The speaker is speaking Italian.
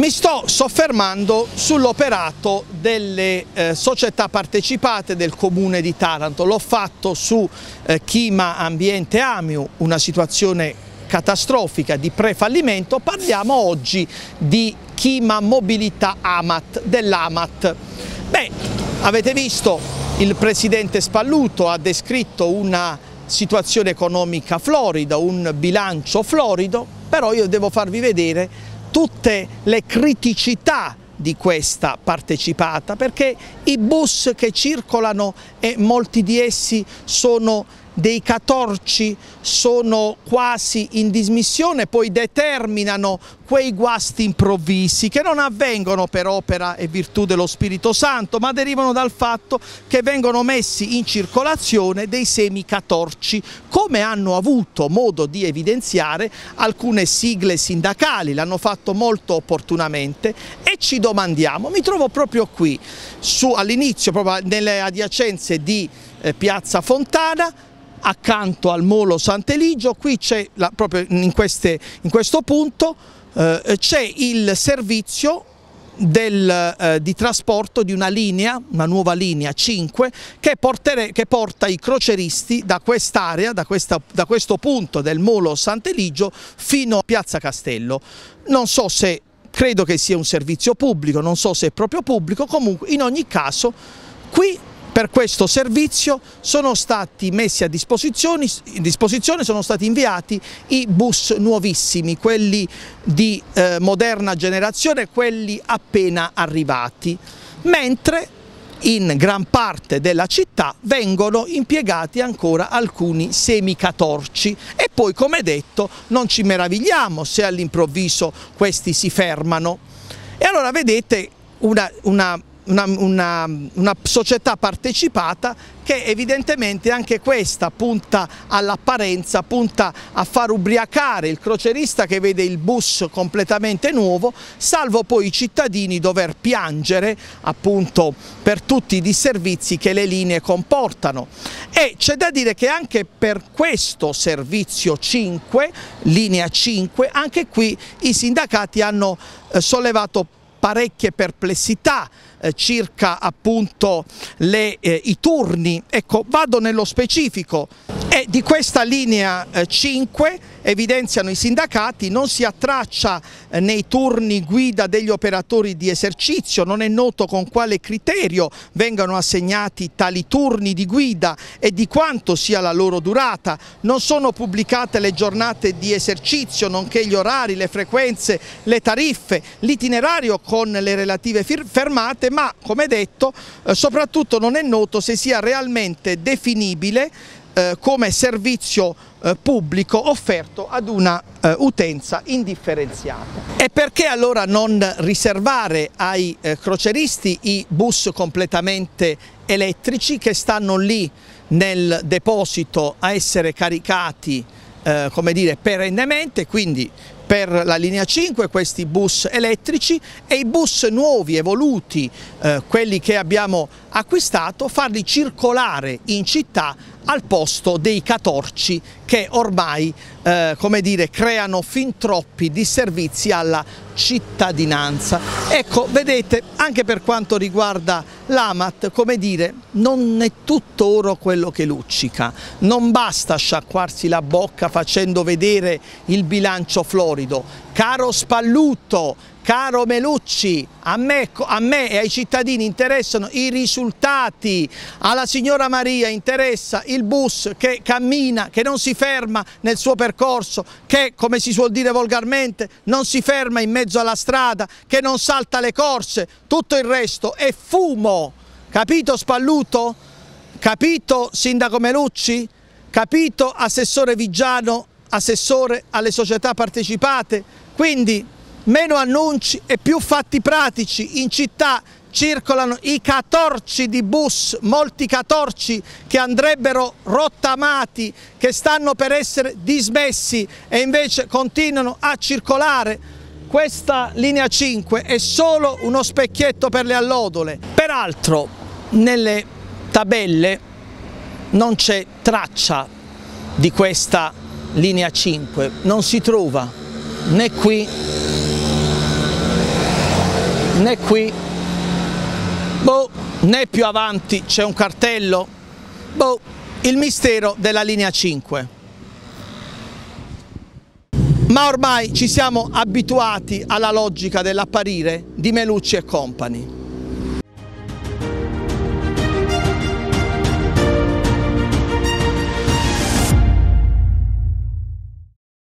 Mi sto soffermando sull'operato delle eh, società partecipate del Comune di Taranto, l'ho fatto su eh, Chima Ambiente Amiu, una situazione catastrofica di prefallimento, parliamo oggi di Chima Mobilità Amat, dell'Amat. Beh, avete visto il presidente Spalluto ha descritto una situazione economica florida, un bilancio florido, però io devo farvi vedere tutte le criticità di questa partecipata perché i bus che circolano e molti di essi sono dei catorci sono quasi in dismissione, poi determinano quei guasti improvvisi che non avvengono per opera e virtù dello Spirito Santo, ma derivano dal fatto che vengono messi in circolazione dei semi catorci, come hanno avuto modo di evidenziare alcune sigle sindacali, l'hanno fatto molto opportunamente e ci domandiamo, mi trovo proprio qui, all'inizio, proprio nelle adiacenze di eh, Piazza Fontana, accanto al molo Sant'Eligio, qui c'è proprio in, queste, in, questo punto eh, c'è il servizio del, eh, di trasporto di una linea, una nuova linea 5, che, portere, che porta i croceristi da quest'area, da, da, questo punto del Molo Sant'Eligio fino a Piazza Castello. Non so se, credo che sia un servizio pubblico, non so se è proprio pubblico, comunque in ogni caso qui per questo servizio sono stati messi a disposizione, disposizione, sono stati inviati i bus nuovissimi, quelli di eh, moderna generazione, quelli appena arrivati, mentre in gran parte della città vengono impiegati ancora alcuni semicatorci e poi come detto non ci meravigliamo se all'improvviso questi si fermano. E allora vedete una, una una, una, una, società partecipata che evidentemente anche questa punta all'apparenza, punta a far ubriacare il crocerista che vede il bus completamente nuovo, salvo poi i cittadini dover piangere appunto per tutti i disservizi che le linee comportano. E c'è da dire che anche per questo servizio 5, linea 5, anche qui i sindacati hanno eh, sollevato parecchie perplessità eh, circa appunto le, eh, i turni. Ecco, vado nello specifico di questa linea 5 eh, evidenziano i sindacati non si attraccia eh, nei turni guida degli operatori di esercizio, non è noto con quale criterio vengano assegnati tali turni di guida e di quanto sia la loro durata, non sono pubblicate le giornate di esercizio nonché gli orari, le frequenze, le tariffe, l'itinerario con le relative fermate ma come detto eh, soprattutto non è noto se sia realmente definibile eh, come servizio eh, pubblico offerto ad una eh, utenza indifferenziata. E perché allora non riservare ai croceristi i bus completamente elettrici che stanno lì nel deposito a essere caricati eh, come dire, perennemente, quindi per la linea 5 questi bus elettrici e i bus nuovi, evoluti, eh, quelli che abbiamo acquistato, farli circolare in città al posto dei catorci che ormai eh, come dire, creano fin troppi disservizi alla cittadinanza. Ecco, vedete, anche per quanto riguarda l'AMAT, come dire, non è tutto oro quello che luccica, non basta sciacquarsi la bocca facendo vedere il bilancio florido. Caro Spallutto, Caro Melucci, a me, a me, e ai cittadini interessano i risultati, alla signora Maria interessa il bus che cammina, che non si ferma nel suo percorso, che come si suol dire volgarmente non si ferma in mezzo alla strada, che non salta le corse, tutto il resto è fumo. Capito Spalluto? Capito Sindaco Melucci? Capito Assessore Vigiano, Assessore alle società partecipate? Quindi meno annunci e più fatti pratici in città circolano i catorci di bus, molti catorci che andrebbero rottamati, che stanno per essere dismessi e invece continuano a circolare. Questa linea 5 è solo uno specchietto per le allodole. Peraltro nelle tabelle non c'è traccia di questa linea 5, non si trova né qui né qui, boh, né più avanti c'è un cartello, boh, il mistero della linea 5 ma ormai ci siamo abituati alla logica dell'apparire di Melucci e Company.